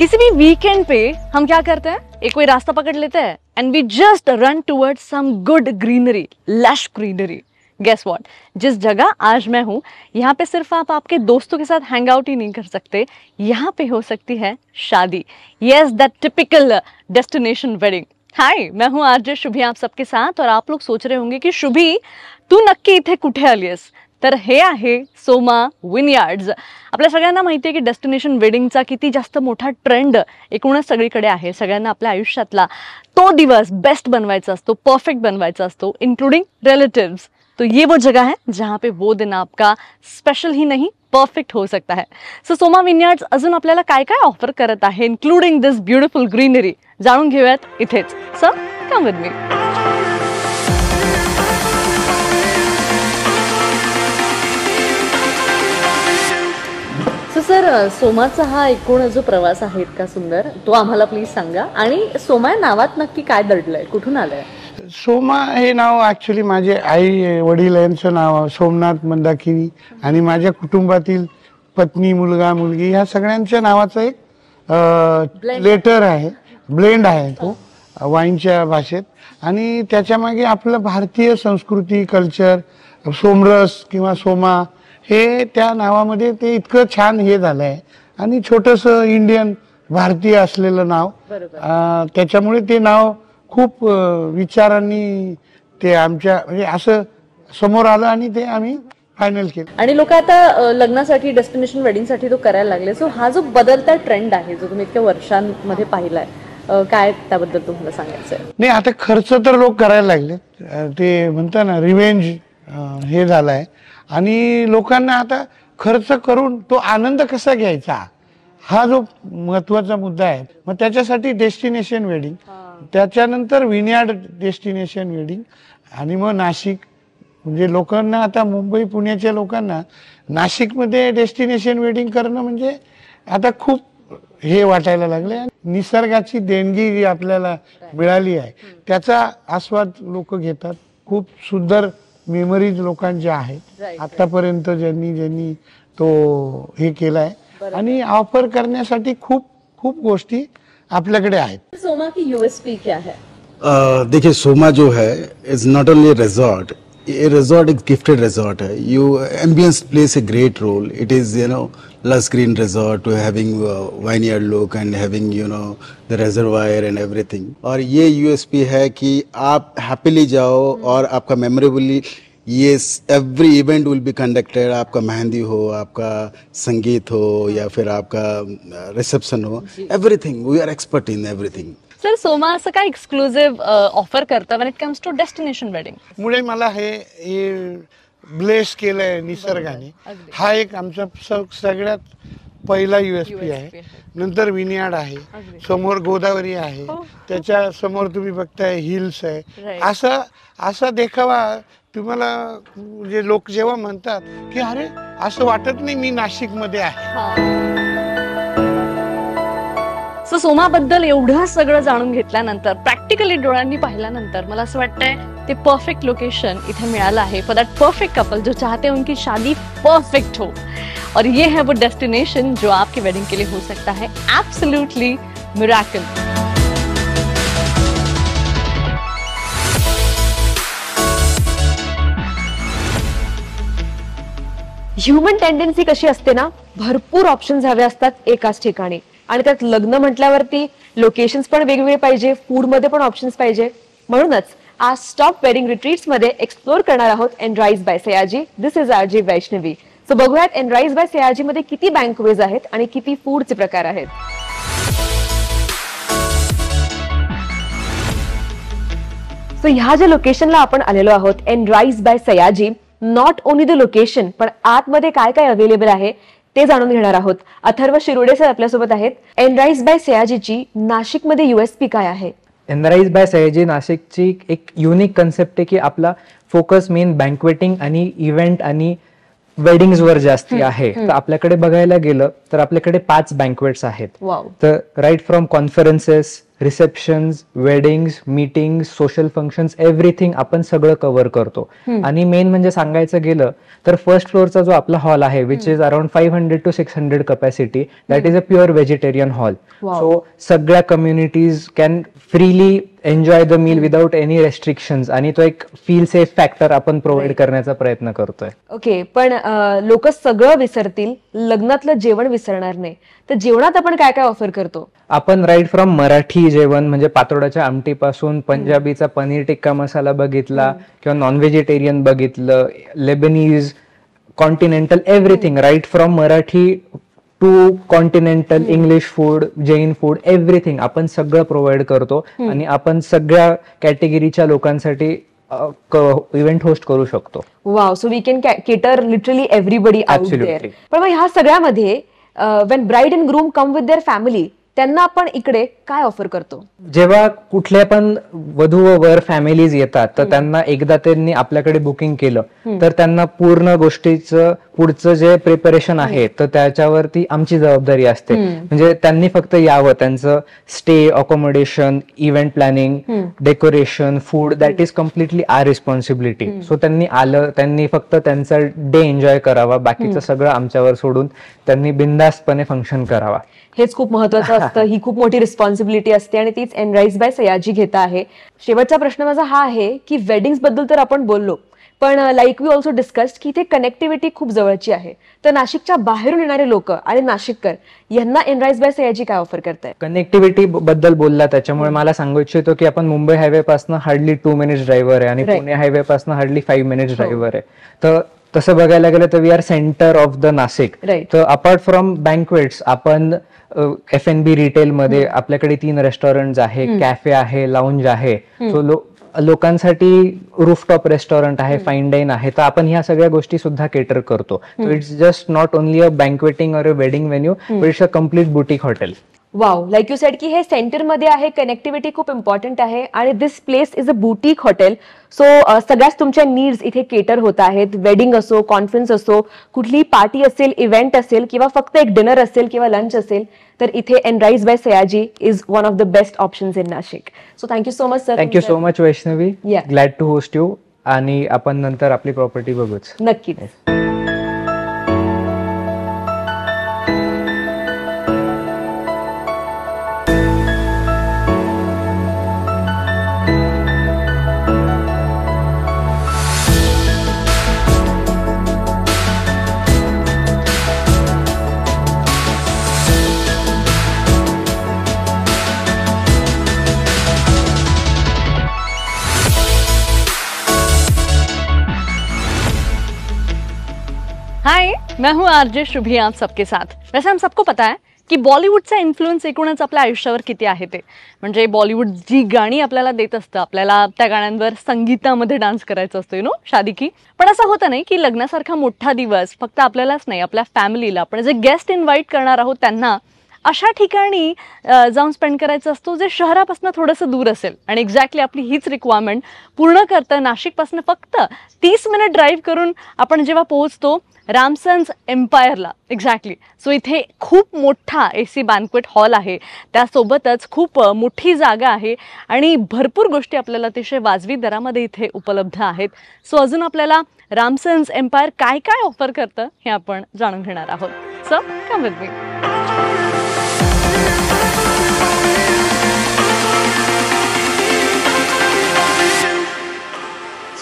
किसी भी वीकेंड पे हम क्या करते हैं एक कोई रास्ता पकड़ लेते हैं and we just run toward some good greenery lush greenery guess what जिस जगह आज मैं हूँ यहाँ पे सिर्फ आप आपके दोस्तों के साथ हैंग आउट ही नहीं कर सकते यहाँ पे हो सकती है शादी yes that typical destination wedding hi मैं हूँ आरजे शुभी आप सबके साथ और आप लोग सोच रहे होंगे की शुभी तू नक्की इतने कुठे अलियस तर हे आहे सोमा विनयार्ड्स आपल्या सगळ्यांना माहिती आहे की डेस्टिनेशन वेडिंगचा किती जास्त मोठा ट्रेंड एकूणच सगळीकडे आहे सगळ्यांना आपल्या आयुष्यातला तो दिवस बेस्ट बनवायचा असतो परफेक्ट बनवायचा असतो इन्क्लुडिंग रिलेटिव्ह तो ये वो जगह है जहां पे वो दिन आपका स्पेशल ही नहीं परफेक्ट हो सकता है सो सोमा विन्यार्ड्स अजून आपल्याला काय काय ऑफर करत आहे इन्क्लुडिंग दिस ब्युटिफुल ग्रीनरी जाणून घेऊयात इथेच sir come with me sir सोमाचा हा एकूण जो प्रवास आहे इतका सुंदर तो आम्हाला प्लीज सांगा आणि सोमा नावात नक्की काय दडलंय कुठून आलंय सोमा हे नाव ऍक्च्युली माझे आई वडील यांचं नाव सोमनाथ मंदाकिनी आणि माझ्या कुटुंबातील पत्नी मुलगा मुलगी ह्या सगळ्यांच्या नावाचं एक लेटर आहे ब्लेंड आहे तो हो. वाईनच्या भाषेत आणि त्याच्यामागे आपलं भारतीय संस्कृती कल्चर सोमरस किंवा सोमा हे त्या नावामध्ये ते इतकं छान हे झालं आहे आणि छोटस इंडियन भारतीय असलेलं नाव त्याच्यामुळे ते नाव खूप विचारांनी ते आमच्या म्हणजे असं समोर आलं आणि ते आम्ही फायनल केलं आणि लोक आता लग्नासाठी डेस्टिनेशन वेडिंगसाठी तो करायला लागले सो हा जो बदलता ट्रेंड आहे जो तुम्ही इतक्या वर्षांमध्ये पाहिलाय काय त्याबद्दल तुम्हाला सांगायचं आहे नाही आता खर्च तर लोक करायला लागले ते म्हणतात ना रिवेंज हे आहे आणि लोकांना आता खर्च करून तो आनंद कसा घ्यायचा हा जो महत्वाचा मुद्दा आहे मग त्याच्यासाठी डेस्टिनेशन वेडिंग त्याच्यानंतर विनयार्ड डेस्टिनेशन वेडिंग आणि मग नाशिक म्हणजे लोकांना आता मुंबई पुण्याच्या लोकांना नाशिकमध्ये डेस्टिनेशन वेडिंग करणं म्हणजे आता खूप हे वाटायला लागले निसर्गाची देणगी जी आपल्याला मिळाली आहे त्याचा आस्वाद लोक घेतात खूप सुंदर मेमरीज लोकांच्या आहेत आतापर्यंत ज्यांनी ज्यांनी तो हे केलाय आणि ऑफर करण्यासाठी खूप खूप गोष्टी आपल्याकडे आहेत सोमा की युएसपी क्या है देखिए सोमा जो है इज नॉट ओनली रिजॉर्ट ये रिजॉर्ट इज गिफ्टेड रिसॉर्ट है you ambience place a great role it is you know lush green resort to having uh, vineyard look and having you know the reservoir and everything और ये USP है कि आप happily जाओ और आपका memorably ये every event will be conducted आपका मेहंदी हो आपका संगीत हो या फिर आपका रिसेप्शन uh, हो everything we are expert in everything sir Soma असं काय एक्सक्लुझिव्ह ऑफर करतं when it comes to destination wedding मुझे माला है ये ब्लेस केलं आहे निसर्गाने हा एक आमचा स- सगळ्यात पहिला यू एस पी आहे नंतर विनियाड आहे समोर गोदावरी आहे हो. त्याच्या समोर तुम्ही बघताय हिल्स आहे असं असा असा देखावा तुम्हाला म्हणजे लोक जेव्हा म्हणतात की अरे असं वाटत नाही मी नाशिकमध्ये आहे सोमाबद्दल एवढं सगळं जाणून घेतल्यानंतर प्रॅक्टिकली डोळ्यांनी पाहिल्यानंतर मला असं वाटतंय ते परफेक्ट लोकेशन इथे मिळालं आहे फॉर दॅट परफेक्ट कपल जो चाहते उनकी शादी परफेक्ट हो और ये है वो डेस्टिनेशन जो आपकी वेडिंग के लिए हो सकता है एब्सोल्युटली मिराकल ह्युमन टेंडन्सी कशी असते ना भरपूर ऑप्शन्स हवे असतात एकाच ठिकाणी आणि त्यात लग्न म्हटल्यावरती लोकेशन्स पण वेगवेगळे पाहिजे फूडमध्ये पण ऑप्शन्स पाहिजे म्हणूनच आज स्टॉप वेडिंग रिट्रीट्स मध्ये एक्सप्लोर करणार आहोत Enrise by Sayaji this is R J Vaishnavi so बघूयात एनराईज बाय सयाजी मध्ये किती बँकवेज आहेत आणि किती फूडचे प्रकार आहेत सो ह्या ज्या लोकेशनला आपण आलेलो आहोत Enrise by Sayaji not only the location पण आतमध्ये काय काय अवेलेबल आहे ते जाणून घेणार आहोत अथर्व शिरोडे सर आपल्यासोबत आहेत एनराईज बाय सयाजीची नाशिकमध्ये युएसपी काय आहे एनराईज बाय सयाजी नाशिकची एक युनिक कन्सेप्ट आहे की आपला फोकस मेन बँकवेटिंग आणि इव्हेंट आणि वर जास्ती आहे तर आपल्याकडे बघायला गेलं तर आपल्याकडे पाच बँकवेट्स आहेत तर right from conferences receptions weddings meeting social functions everything आपण सगळं कव्हर करतो आणि मेन म्हणजे सांगायचं गेलं तर फर्स्ट फ्लोरचा जो आपला हॉल आहे which is around five hundred to six hundred capacity that is a pure vegetarian hall so सगळ्या communities can freely enjoy the meal without any restriction आणि तो एक फील सेफ फॅक्टर आपण प्रोव्हाइड करण्याचा प्रयत्न करतोय ओके पण लोक सगळं विसरतील लग्नातलं जेवण विसरणार नाही तर जेवणात आपण काय काय ऑफर करतो आपण राईट फ्रॉम मराठी जेवण म्हणजे पातोडाच्या पासून पंजाबीचा पनीर टिक्का मसाला बघितला किंवा नॉन व्हेजिटेरियन बघितलं Lebanese continental everything right from Marathi to continental English food Jain food everything आपण सगळं प्रोव्हाइड करतो आणि आपण सगळ्या कॅटेगरीच्या लोकांसाठी इव्हेंट होस्ट करू शकतो wow so we can cater literally everybody पण ह्या सगळ्यामध्ये when bride and groom come with their family त्यांना आपण इकडे काय ऑफर करतो जेव्हा कुठल्या पण वधू व वर फॅमिलीज येतात तर त्यांना एकदा त्यांनी आपल्याकडे बुकिंग केलं तर त्यांना पूर्ण गोष्टीचं पुढचं जे प्रिपरेशन आहे तर त्याच्यावरती आमची जबाबदारी असते म्हणजे त्यांनी फक्त यावं त्यांचं stay accommodation event planning decoration food that is completely our responsibility so त्यांनी आलं त्यांनी फक्त त्यांचा डे एन्जॉय करावा बाकीचं सगळं आमच्यावर सोडून त्यांनी बिंदास्तपणे फंक्शन करावा हेच खूप महत्वाचं असतं ही खूप मोठी रिस्पॉन्सिबिलिटी असते आणि तीच एनराईज बाय सयाजी घेता आहे शेवटचा प्रश्न माझा हा आहे की वेडिंग बद्दल तर आपण बोललो पण लाईक वी ऑल्सो डिस्कस्ड की इथे कनेक्टिव्हिटी खूप जवळची आहे तर नाशिकच्या बाहेरून येणारे लोक आणि नाशिककर यांना एनराईज बाय सयाजी काय ऑफर करताय कनेक्टिव्हिटी बद्दल बोलला त्याच्यामुळे मला सांगू इच्छितो की आपण मुंबई हायवे पासून हार्डली टू मिनिट्स ड्रायव्हर आहे आणि पुणे हायवे पासून हार्डली फाईव्ह मिनिट्स ड्रायव्हर आहे तर तसं बघायला गेलं तर we are centre of the Nashik तर अपार्ट फ्रॉम बँकवेट्स आपण एफ एन बी रिटेल मध्ये आपल्याकडे तीन रेस्टॉरंट आहे कॅफे आहे लाऊंज आहे सो लोकांसाठी रूफटॉप रेस्टॉरंट आहे फाईन डाईन आहे तर आपण ह्या सगळ्या गोष्टी सुद्धा केटर करतो it's just not only a banqueting or a wedding venue it's a complete boutique hotel wow like you said की हे सेंटरमध्ये आहे कनेक्टिव्हिटी खूप इम्पॉर्टंट आहे आणि this place is a boutique hotel so सगळ्याच तुमच्या नीड्स इथे केटर होत आहेत वेडिंग असो कॉन्फरन्स असो कुठली पार्टी असेल इव्हेंट असेल किंवा फक्त एक डिनर असेल किंवा लंच असेल तर इथे Enrise by Sayaji is one of the best options in Nashik so thank you so much sir thank you so much Vaishnavi glad to host you आणि आपण नंतर आपली प्रॉपर्टी बघूच नक्की मैं हूं आरजे शुभी आप सबके साथ वैसे हम सबको पता है की बॉलिवूडचा इन्फ्लुएन्स एकूणच आपल्या आयुष्यावर किती आहे ते म्हणजे बॉलिवूड जी गाणी आपल्याला देत असतं आपल्याला त्या गाण्यांवर संगीतामध्ये डान्स करायचा असतो यु नो शादी की पण असं होतं नाही की लग्नासारखा मोठा दिवस फक्त आपल्यालाच नाही आपल्या फॅमिलीला आपण जे गेस्ट इन्व्हाइट करणार आहोत त्यांना अशा ठिकाणी जाऊन स्पेंड करायचं असतो जे शहरापासून थोडंसं दूर असेल आणि एक्झॅक्टली आपली हीच रिक्वायरमेंट पूर्ण करतं नाशिकपासून फक्त तीस मिनिट ड्राईव्ह करून आपण जेव्हा पोहोचतो रामसन्स एम्पायरला एक्झॅक्टली सो इथे खूप मोठा ए सी बॅनक्वेट हॉल आहे त्यासोबतच खूप मोठी जागा आहे आणि भरपूर गोष्टी आपल्याला अतिशय वाजवी दरामध्ये इथे उपलब्ध आहेत सो अजून आपल्याला रामसन्स एम्पायर काय काय ऑफर करतं हे आपण जाणून घेणार आहोत सो कम विथ मी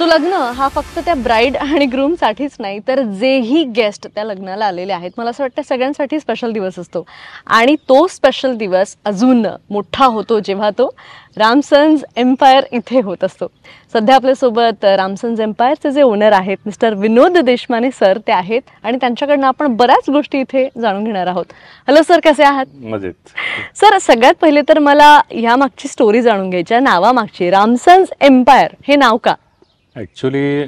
लग्न हा फक्त त्या ब्राईड आणि ग्रूमसाठीच नाही तर जेही गेस्ट त्या लग्नाला आलेले आहेत मला असं वाटतं सगळ्यांसाठी स्पेशल दिवस असतो आणि तो स्पेशल दिवस अजून मोठा होतो जेव्हा तो रामसन्स एम्पायर इथे होत असतो सध्या आपल्यासोबत रामसन्स एम्पायरचे जे ओनर आहेत मिस्टर विनोद देशमाने सर ते आहेत आणि त्यांच्याकडनं आपण बऱ्याच गोष्टी इथे जाणून घेणार आहोत हॅलो सर कसे आहात मजेत सर सगळ्यात पहिले तर मला ह्या मागची स्टोरी जाणून घ्यायची नावामागची रामसन्स एम्पायर हे नाव का ॲक्च्युली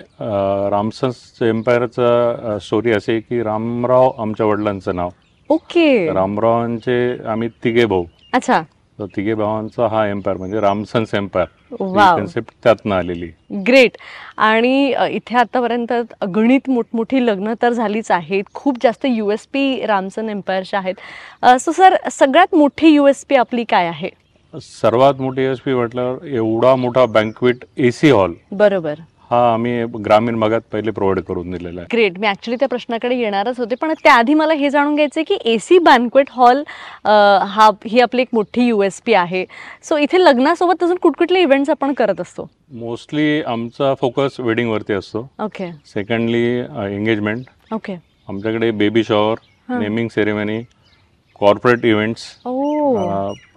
रामसन्स एम्पायरचा स्टोरी असे की रामराव आमच्या वडिलांचं नाव ओके रामरावांचे आम्ही तिघे भाऊ अच्छा तर तिघे भावांचा हा एम्पायर म्हणजे रामसन्स एम्पायर कन्सेप्ट त्यातनं आलेली ग्रेट आणि इथे आतापर्यंत अगणित मोठमोठी लग्न तर झालीच आहेत खूप जास्त युएसपी रामसन एम्पायरच्या आहेत सो सर सगळ्यात मोठी युएसपी आपली काय आहे सर्वात मोठी यू एस म्हटल्यावर एवढा मोठा बँकवेट एसी हॉल बरोबर हा आम्ही ग्रामीण भागात पहिले प्रोव्हाइड करून दिलेला आहे ग्रेट मी ॲक्च्युली त्या प्रश्नाकडे येणारच होते पण त्याआधी मला हे जाणून घ्यायचं की ए सी बँक्वेट हॉल हा ही आपली एक मोठी यू एस पी आहे सो इथे लग्नासोबत अजून कुठकुठले इव्हेंट्स आपण करत असतो मोस्टली आमचा फोकस वेडिंगवरती असतो ओके सेकंडली एंगेजमेंट ओके आमच्याकडे baby shower naming ceremony corporate events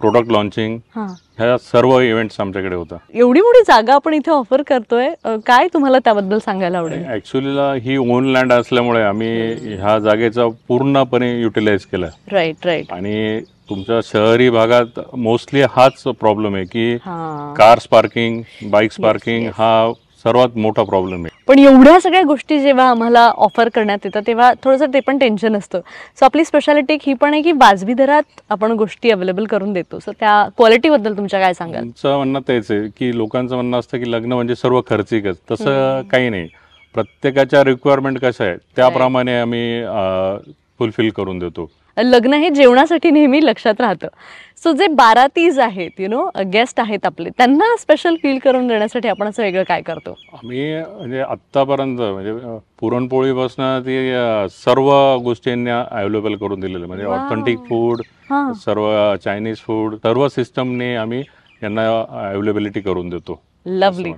product launching ह्या सर्व इव्हेंट्स आमच्याकडे होता एवढी मोठी जागा आपण इथे ऑफर करतोय काय तुम्हाला त्याबद्दल सांगायला आवडेल ऍक्च्युली ही ओन लँड असल्यामुळे आम्ही ह्या जागेचा पूर्णपणे युटिलाइज केला राईट राईट आणि तुमच्या शहरी भागात मोस्टली हाच प्रॉब्लेम आहे की कार्स पार्किंग बाईक्स पार्किंग हा सर्वात मोठा प्रॉब्लेम आहे पण एवढ्या सगळ्या गोष्टी जेव्हा आम्हाला ऑफर करण्यात येतात तेव्हा थोडंसं ते पण टेन्शन असतं सो आपली स्पेशालिटी ही पण आहे की वाजवी दरात आपण गोष्टी अवेलेबल करून देतो सो त्या क्वालिटीबद्दल तुमच्या काय सांगाल म्हणणं तेच आहे की लोकांचं म्हणणं असतं की लग्न म्हणजे सर्व खर्चिकच तसं काही नाही प्रत्येकाच्या रिक्वायरमेंट कशा आहे त्याप्रमाणे आम्ही फुलफिल करून देतो लग्न हे जेवणासाठी नेहमी लक्षात राहतं सो जे बारातीज आहेत यु नो गेस्ट आहेत आपले त्यांना स्पेशल फील करून देण्यासाठी आपण असं वेगळं काय करतो आम्ही म्हणजे आत्तापर्यंत म्हणजे पुरणपोळीपासून ती सर्व गोष्टींनी अवेलेबल करून दिलेलं म्हणजे ऑथेंटिक फूड सर्व चायनीज फूड सर्व सिस्टमने आम्ही यांना अवेलेबिलिटी करून देतो लवली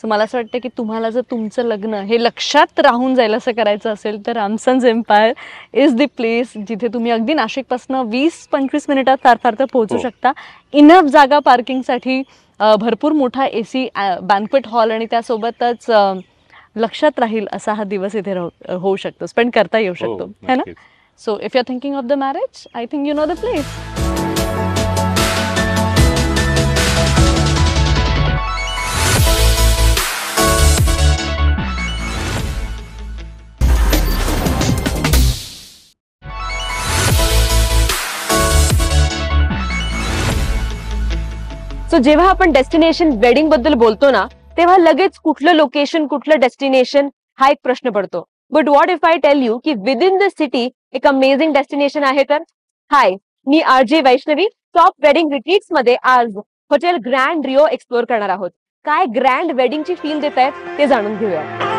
सो मला असं वाटतं की तुम्हाला जर तुमचं लग्न हे लक्षात राहून जाईल असं करायचं असेल तर Ramsons empire is the place जिथे तुम्ही अगदी नाशिकपासून वीस पंचवीस मिनिटात फार फार तर पोहोचू हो. शकता इनफ जागा पार्किंगसाठी भरपूर मोठा ए सी बँक्वेट हॉल आणि त्यासोबतच लक्षात राहील असा हा दिवस इथे होऊ शकतो स्पेंड करता येऊ हो, शकतो है ना so if you are thinking of the marriage I think you know the place so जेव्हा आपण डेस्टिनेशन वेडिंग बद्दल बोलतो ना तेव्हा लगेच कुठलं लोकेशन कुठलं डेस्टिनेशन हा एक प्रश्न पडतो but what if I tell you की विद इन द सिटी एक अमेझिंग डेस्टिनेशन आहे तर हाय मी R J Vaishnavi top wedding retreats मध्ये आज हॉटेल ग्रँड रिओ एक्सप्लोर करणार आहोत काय ग्रँड वेडिंगची फील देत आहेत ते जाणून घेऊया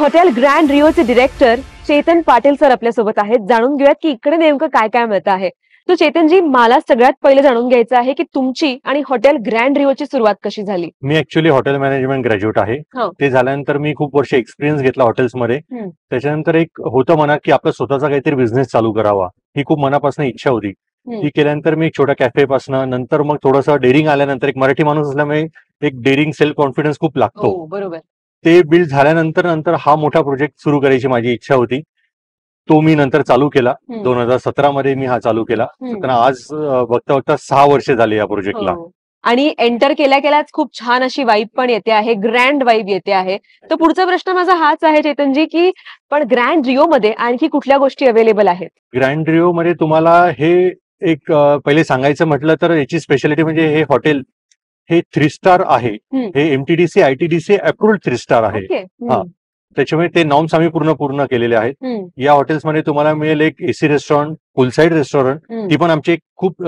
हॉटेल ग्रँड रिओचे डिरेक्टर चेतन पाटील सर आपल्यासोबत आहेत जाणून घेऊयात की इकडे नेमकं काय काय मिळत आहे तर चेतनजी मला सगळ्यात पहिले जाणून घ्यायचं आहे की तुमची आणि हॉटेल ग्रँड ची सुरुवात कशी झाली मी ऍक्च्युली हॉटेल मॅनेजमेंट ग्रॅज्युएट आहे हो. ते झाल्यानंतर मी खूप वर्ष एक्सपिरियन्स घेतला हॉटेल्स मध्ये त्याच्यानंतर एक होतं म्हणा की आपला स्वतःचा काहीतरी बिझनेस चालू करावा ही खूप मनापासून इच्छा होती ती केल्यानंतर मी एक छोट्या कॅफे पासन नंतर मग थोडस डेअरिंग आल्यानंतर एक मराठी माणूस असल्यामुळे एक डेअरिंग सेल्फ कॉन्फिडन्स खूप लागतो हो, बरोबर ते बिल्ड झाल्यानंतर नंतर हा मोठा प्रोजेक्ट सुरू करायची माझी इच्छा होती तो मी नंतर चालू केला दोन हजार सतरा मध्ये मी हा चालू केला तर आज बघता बघता सहा वर्ष झाली या प्रोजेक्टला हो. आणि एंटर केल्या केल्याच खूप छान अशी वाईब पण येते आहे ग्रँड वाईब येते आहे तर पुढचा प्रश्न माझा हाच आहे चेतनजी की पण ग्रँड रिओ मध्ये आणखी कुठल्या गोष्टी अवेलेबल आहेत ग्रँड रिओ मध्ये तुम्हाला हे एक पहिले सांगायचं म्हटलं तर याची स्पेशालिटी म्हणजे हे हॉटेल हे थ्री स्टार आहे हे MTDC ITDC approved three star आहे हा. त्याच्यामुळे ते नॉर्म्स आम्ही पूर्ण पूर्ण केलेले आहेत या या हॉटेल्समध्ये तुम्हाला मिळेल एक एसी रेस्टॉरंट पुलसाईड रेस्टॉरंट ती पण आमची एक खूप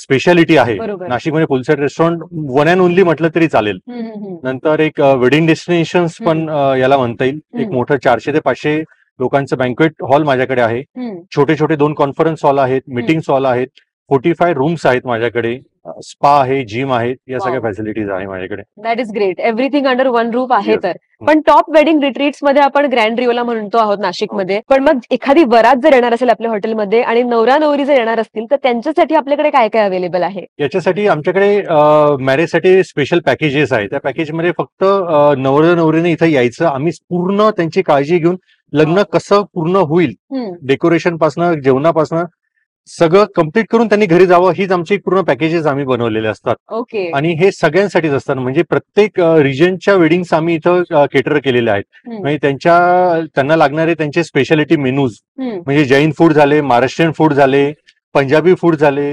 स्पेशालिटी आहे नाशिकमध्ये poolside restaurant one and only म्हटलं तरी चालेल नंतर एक वेडिंग डेस्टिनेशन पण याला म्हणता येईल एक मोठं चारशे ते पाचशे लोकांचं बँक्वेट हॉल माझ्याकडे आहे छोटे छोटे दोन कॉन्फरन्स हॉल आहेत मिटिंग्स हॉल आहेत फोर्टी फाय रूम्स आहेत माझ्याकडे स्पा आहे जिम आहे या हो. सगळ्या फॅसिलिटीज आहे माझ्याकडे that is great everything under one roof आहे तर पण टॉप वेडिंग रिट्रीट्स मध्ये आपण ग्रँड रिओला म्हणतो आहोत नाशिकमध्ये हो. पण मग एखादी वरात जर येणार असेल आपल्या हॉटेलमध्ये आणि नवरा नवरी जर येणार असतील तर त्यांच्यासाठी आपल्याकडे काय काय अवेलेबल आहे याच्यासाठी आमच्याकडे मॅरेजसाठी स्पेशल पॅकेजेस आहेत त्या पॅकेजमध्ये फक्त नवऱ्या नवरीने इथं यायचं आम्ही पूर्ण त्यांची काळजी घेऊन लग्न हो. कसं पूर्ण होईल डेकोरेशन पासन जेवणापासनं सगळं कम्प्लीट करून त्यांनी घरी जावं हीच आमची पूर्ण पॅकेजेस आम्ही बनवलेले असतात ओके आणि हे सगळ्यांसाठीच असतात म्हणजे प्रत्येक रिजनच्या वेडिंग आम्ही इथं केटर केलेले आहेत म्हणजे त्यांच्या त्यांना लागणारे त्यांचे स्पेशालिटी मेनूज म्हणजे जैन फूड झाले महाराष्ट्रीयन फूड झाले पंजाबी फूड झाले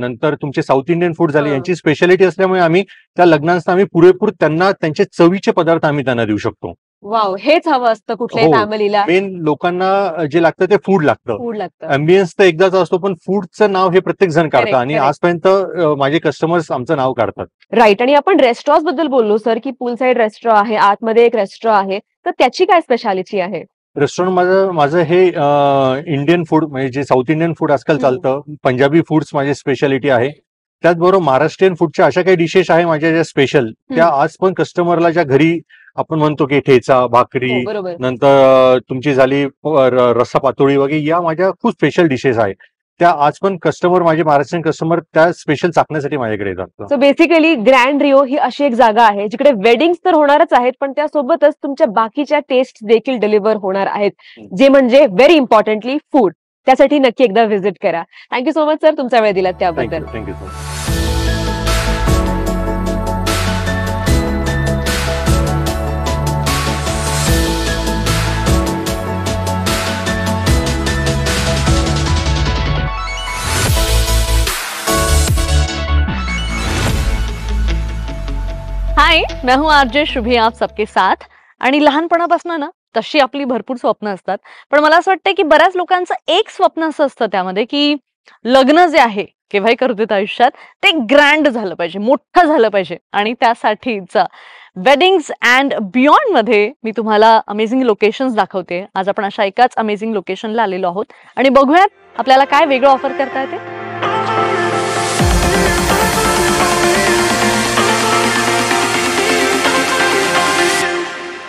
नंतर तुमचे साऊथ इंडियन फूड झाले यांची स्पेशालिटी असल्यामुळे आम्ही त्या लग्नांचा आम्ही पुरेपूर त्यांना त्यांचे चवीचे पदार्थ आम्ही त्यांना देऊ शकतो वाव हेच हवं असतं कुठल्याही हो. फॅमिलीला मेन लोकांना जे लागतं ते फूड लागतं फूड लागतं तर एकदाच असतो पण फूडचं नाव हे प्रत्येक जण काढतं आणि आजपर्यंत माझे कस्टमर्स आमचं नाव काढतात राईट आणि आपण रेस्टॉरंट बद्दल बोललो सर की पूल साईड रेस्टॉरंट आहे आतमध्ये एक रेस्टॉर आहे तर त्याची काय स्पेशालिटी आहे रेस्टॉरंट माझं माझं हे इंडियन फूड म्हणजे जे साऊथ इंडियन फूड आजकाल चालतं पंजाबी फूड्स माझी स्पेशालिटी आहे त्याचबरोबर महाराष्ट्रीयन फूडच्या अशा काही डिशेस आहे माझ्या ज्या स्पेशल त्या आज पण कस्टमरला ज्या घरी आपण म्हणतो की ठेचा भाकरी हो, नंतर तुमची झाली रस्सा पातोळी वगैरे या माझ्या खूप स्पेशल डिशेस आहेत त्या आज पण कस्टमर माझे महाराष्ट्रीयन कस्टमर त्या स्पेशल चाकण्यासाठी माझ्याकडे येतात सो बेसिकली ग्रँड रिओ ही अशी एक जागा आहे जिकडे वेडिंग्स तर होणारच आहेत पण त्यासोबतच तुमच्या बाकीच्या टेस्ट देखील डिलिव्हर होणार आहेत जे म्हणजे व्हेरी इम्पॉर्टंटली फूड त्यासाठी नक्की एकदा व्हिजिट करा थँक्यू सो मच सर तुमचा वेळ दिला त्याबद्दल थँक्यू सो मच मैं हूं आरजे शुभी आप सबके साथ आणि लहानपणापासून ना तशी आपली भरपूर स्वप्न असतात पण मला असं वाटतं की बऱ्याच लोकांचं एक स्वप्न असं असतं त्यामध्ये की लग्न जे आहे केव्हाही करू देत आयुष्यात ते ग्रँड झालं पाहिजे मोठं झालं पाहिजे आणि त्यासाठीचा वेडिंग्स अँड बियॉन्ड मध्ये मी तुम्हाला अमेझिंग लोकेशन्स दाखवते आज आपण अशा एकाच अमेझिंग लोकेशनला आलेलो आहोत आणि बघूयात आपल्याला काय वेगळं ऑफर करता येते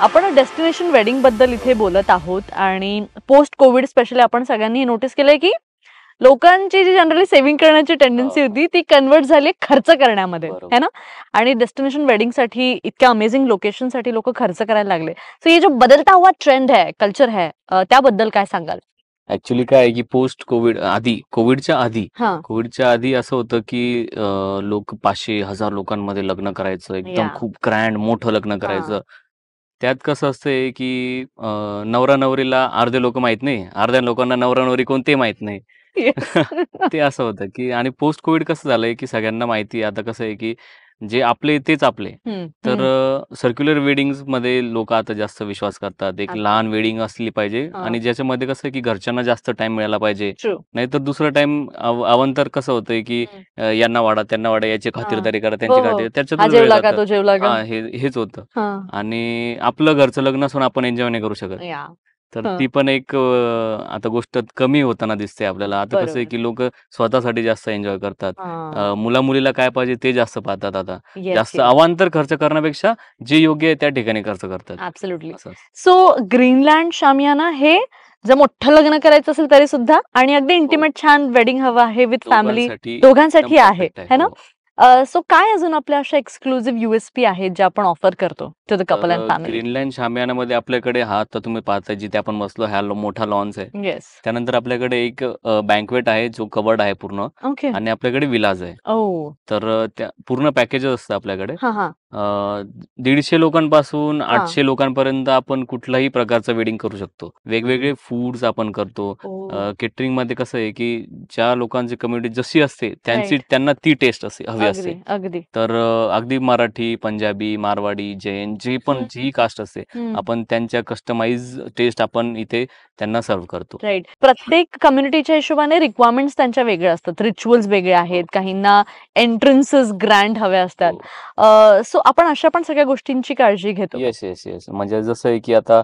आपण डेस्टिनेशन वेडिंग बद्दल इथे बोलत आहोत आणि पोस्ट कोविड स्पेशली आपण सगळ्यांनी नोटीस केलंय की लोकांची जी जनरली सेव्हिंग करण्याची टेंडन्सी हो. होती ती कन्वर्ट झाली खर्च करण्यामध्ये है ना आणि डेस्टिनेशन वेडिंग साठी इतक्या अमेझिंग साठी लोक खर्च करायला लागले सो हे जो बदलता हुआ ट्रेंड है कल्चर है त्याबद्दल काय सांगाल ऍक्च्युली काय की पोस्ट कोविड आधी कोविडच्या आधी कोविडच्या आधी असं होतं की लोक पाचशे हजार लोकांमध्ये लग्न करायचं एकदम खूप ग्रँड मोठं लग्न करायचं त्यात कसं असतंय की नवरा नवरीला अर्धे लोक माहित नाही अर्ध्या लोकांना नवरा नवरी कोण माहित नाही ते असं होतं की आणि पोस्ट कोविड कसं झालंय की सगळ्यांना माहिती आता कसं आहे की जे आपले तेच आपले तर सर्क्युलर वेडिंग मध्ये लोक आता जास्त विश्वास करतात एक लहान वेडिंग असली पाहिजे आणि ज्याच्यामध्ये कसं की घरच्यांना जास्त टाइम मिळाला पाहिजे नाहीतर दुसरा टाइम अवंतर कसं होतंय की यांना वाढा त्यांना वाढा याची खातिरदारी करा हो, त्यांची हो. खातिर त्याच्यात हेच होतं आणि आपलं घरचं लग्न असून आपण एन्जॉय नाही करू शकत तर ती पण एक आता गोष्ट कमी होताना दिसते आपल्याला. आता कसं आहे की लोक स्वतःसाठी जास्त एन्जॉय करतात. मुला-मुलीला काय पाहिजे ते जास्त पाहतात आता. जास्त अवांतर खर्च करण्यापेक्षा जे योग्य आहे त्या ठिकाणी खर्च करतात. सो ग्रीनलँड शामियाना हे जर मोठं लग्न करायचं असेल तरी सुद्धा आणि अगदी इंटिमेट हो. छान वेडिंग हवं आहे विथ फॅमिली दोघांसाठी आहे, है ना? हो. सो काय अजून आपल्या अशा एक्सक्लुझिव्ह युएसपी आहेत ज्या आपण ऑफर करतो to the couple and family Greenland शामियानामध्ये आपल्याकडे हा तर तुम्ही पाहताय जिथे आपण बसलो हा मोठा लॉन्स आहे त्यानंतर आपल्याकडे एक बँकवेट आहे जो कवर्ड आहे पूर्ण ओके आणि आपल्याकडे विलाज आहे oh. तर त्या- पूर्ण पॅकेजेस असतं आपल्याकडे दीडशे लोकांपासून आठशे लोकांपर्यंत आपण कुठल्याही प्रकारचं वेडिंग करू शकतो. वेगवेगळे फूड्स आपण करतो. केटरिंग मध्ये कसं आहे, की ज्या लोकांची कम्युनिटी जशी असते, त्यांची त्यांना ती टेस्ट असते हवी असते. अगदी, तर अगदी मराठी, पंजाबी, मारवाडी, जैन जी पण जी कास्ट असते, आपण त्यांच्या कस्टमाइज टेस्ट आपण इथे त्यांना सर्व्ह करतो. राइट. प्रत्येक कम्युनिटीच्या हिशोबाने रिक्वायरमेंट्स त्यांच्या वेगळ्या असतात. रिच्युअल्स वेगळे आहेत. काहींना एंट्रन्सेस ग्रँड हवे असतात. हो. सो आपण अशा पण सगळ्या गोष्टींची काळजी घेतो येस येस येस म्हणजे जसं आहे की आता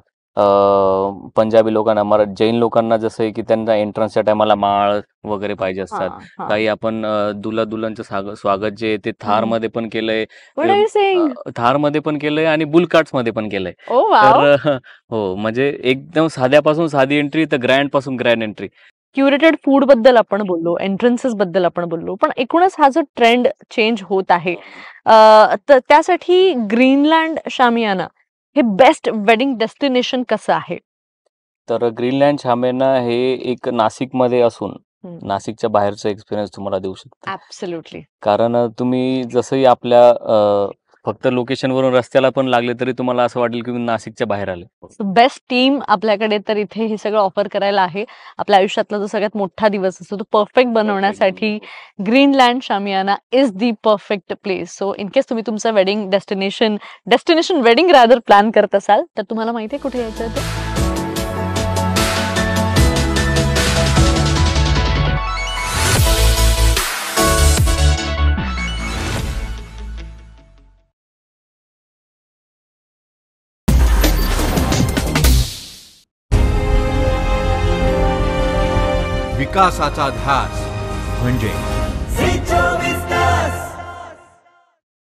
पंजाबी लोकांना मरा जैन लोकांना जसं आहे की त्यांना एंट्रन्सच्या टायमाला माळ वगैरे पाहिजे असतात काही आपण दुला दुलांचं स्वागत जे ते थार मध्ये पण केलंय थार मध्ये पण केलंय आणि बुलकाट्स मध्ये पण केलंय oh, तर हो म्हणजे एकदम साध्यापासून साधी एंट्री तर ग्रँड पासून ग्रँड एंट्री क्युरेटेड फूड बद्दल आपण बोललो एंट्रन्सेस बद्दल आपण बोललो पण एकूणच हा जो ट्रेंड चेंज होत आहे त्यासाठी ग्रीनलँड शामियाना हे बेस्ट वेडिंग डेस्टिनेशन कसं आहे तर ग्रीनलँड शामियाना हे एक नाशिकमध्ये असून नाशिकच्या बाहेरचा एक्सपिरियन्स तुम्हाला देऊ शकतो ऍब्सोल्युटली कारण तुम्ही जसंही आपल्या फक्त लोकेशनवरून रस्त्याला पण लागले तरी तुम्हाला असं वाटेल की नाशिकच्या बाहेर आले बेस्ट टीम आपल्याकडे तर इथे हे सगळं ऑफर करायला आहे आपल्या आयुष्यातला जो सगळ्यात मोठा दिवस असतो तो परफेक्ट बनवण्यासाठी Land Shamiana is the perfect place so in case तुम्ही तुमचं wedding destination destination wedding rather plan करत असाल तर तुम्हाला माहिती आहे कुठे यायचं विकासाचा ध्यास म्हणजे